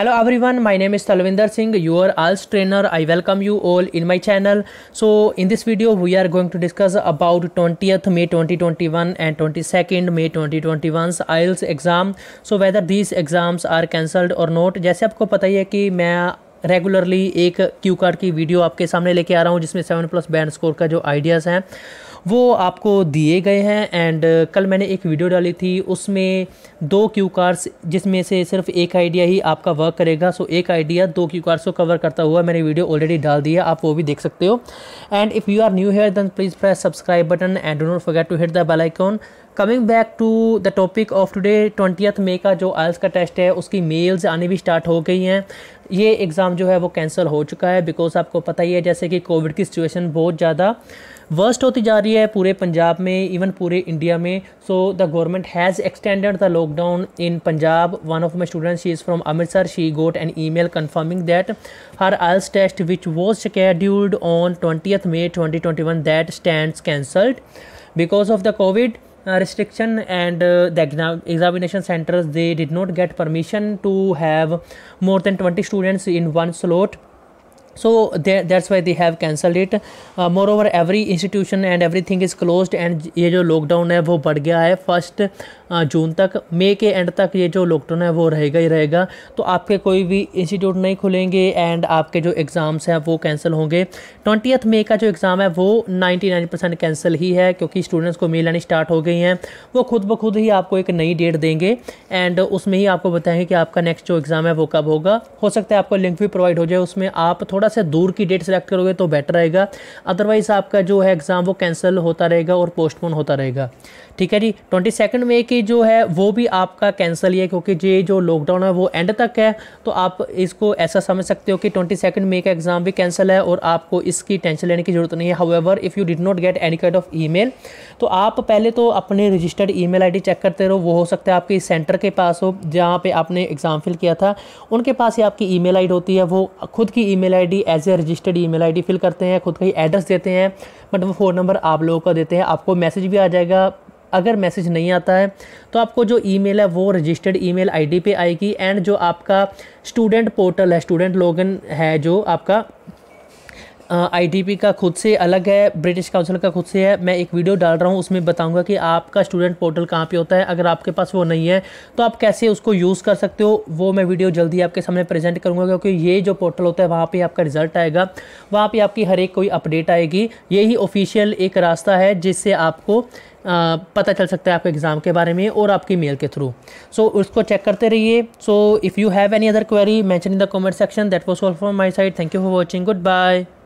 Hello everyone my name is Talwinder Singh your IELTS trainer I welcome you all in my channel so in this video we are going to discuss about twenty May one and twenty second May twenty twenty one IELTS exam so whether these exams are cancelled or not जैसे आपको पता ही है कि मैं regularly एक Q card की video आपके सामने लेके आ रहा हूँ जिसमें सेवन प्लस बैंड स्कोर का जो आइडियाज़ हैं वो आपको दिए गए हैं एंड uh, कल मैंने एक वीडियो डाली थी उसमें दो क्यू कार्ड्स जिसमें से सिर्फ एक आइडिया ही आपका वर्क करेगा सो एक आइडिया दो क्यू कार्ड्स को कवर करता हुआ मैंने वीडियो ऑलरेडी डाल दिया आप वो भी देख सकते हो and if you are new here then please press subscribe button and do not forget to hit the bell icon coming back to the topic of today twentieth May का जो आयल्स का टेस्ट है उसकी मेल्स आने भी start हो गई हैं ये एग्ज़ाम जो है वो कैंसिल हो चुका है बिकॉज आपको पता ही है जैसे कि कोविड की सिचुएशन बहुत ज़्यादा वर्स्ट होती जा रही है पूरे पंजाब में इवन पूरे इंडिया में so the government has extended the lockdown in Punjab one of my student she is from Amritsar she got an email confirming that her IELTS test which was scheduled on twentieth May twenty twenty one that stand cancelled because of the COVID Uh, restriction and uh, the exam examination centers they did not get permission to have more than 20 students in one slot so that's why they have cancelled it uh, moreover every institution and everything is closed and ये जो lockdown है वो बढ़ गया है first. जून तक मई के and तक ये जो लॉकडाउन है वो रहेगा ही रहेगा तो आपके कोई भी इंस्टीट्यूट नहीं खुलेंगे एंड आपके जो एग्ज़ाम्स हैं वो कैंसिल होंगे ट्वेंटी मई का जो एग्ज़ाम है वो नाइन्टी नाइन परसेंट कैंसिल ही है क्योंकि स्टूडेंट्स को मेल आनी स्टार्ट हो गई हैं वो खुद ब खुद ही आपको एक नई डेट देंगे एंड उसमें ही आपको बताएंगे कि आपका नेक्स्ट जो एग्ज़ाम है वो कब होगा हो सकता है आपको लिंक भी प्रोवाइड हो जाए उसमें आप थोड़ा सा दूर की डेट सेलेक्ट करोगे तो बेटर रहेगा अदरवाइज़ आपका जो है एग्ज़ाम वो कैंसिल होता रहेगा और पोस्टपोन होता रहेगा ठीक है जी ट्वेंटी सेकेंड मई की जो है वो भी आपका कैंसिल ही है क्योंकि ये जो लॉकडाउन है वो एंड तक है तो आप इसको ऐसा समझ सकते हो कि ट्वेंटी सेकेंड मे का एग्ज़ाम भी कैंसिल है और आपको इसकी टेंशन लेने की जरूरत नहीं है however if you did not get any kind of email तो आप पहले तो अपने रजिस्टर्ड ईमेल आईडी चेक करते रहो वो हो सकता है आपके सेंटर के पास हो जहाँ पे आपने एग्ज़ाम फिल किया था उनके पास ही आपकी ईमेल आईडी होती है वो खुद की email ID as a registered email ID fill करते हैं खुद का ही एड्रेस देते हैं बट मतलब वो फ़ोन नंबर आप लोगों का देते हैं आपको मैसेज भी आ जाएगा अगर मैसेज नहीं आता है तो आपको जो ईमेल है वो रजिस्टर्ड ईमेल आईडी पे आएगी एंड जो आपका स्टूडेंट पोर्टल है स्टूडेंट लॉगिन है जो आपका आईटीपी का खुद से अलग है ब्रिटिश काउंसिल का खुद से है मैं एक वीडियो डाल रहा हूँ उसमें बताऊँगा कि आपका स्टूडेंट पोर्टल कहाँ पे होता है अगर आपके पास वो नहीं है तो आप कैसे उसको यूज़ कर सकते हो वो मैं वीडियो जल्दी आपके सामने प्रेजेंट करूँगा क्योंकि ये जो पोर्टल होता है वहाँ पर आपका रिजल्ट आएगा वहाँ पर आपकी हर एक कोई अपडेट आएगी यही ऑफिशियल एक रास्ता है जिससे आपको आ, पता चल सकता है आपके एग्ज़ाम के बारे में और आपकी मेल के थ्रू सो so, उसको चेक करते रहिए so if you have any other query mention in the comment section that was all for my side thank you for watching good bye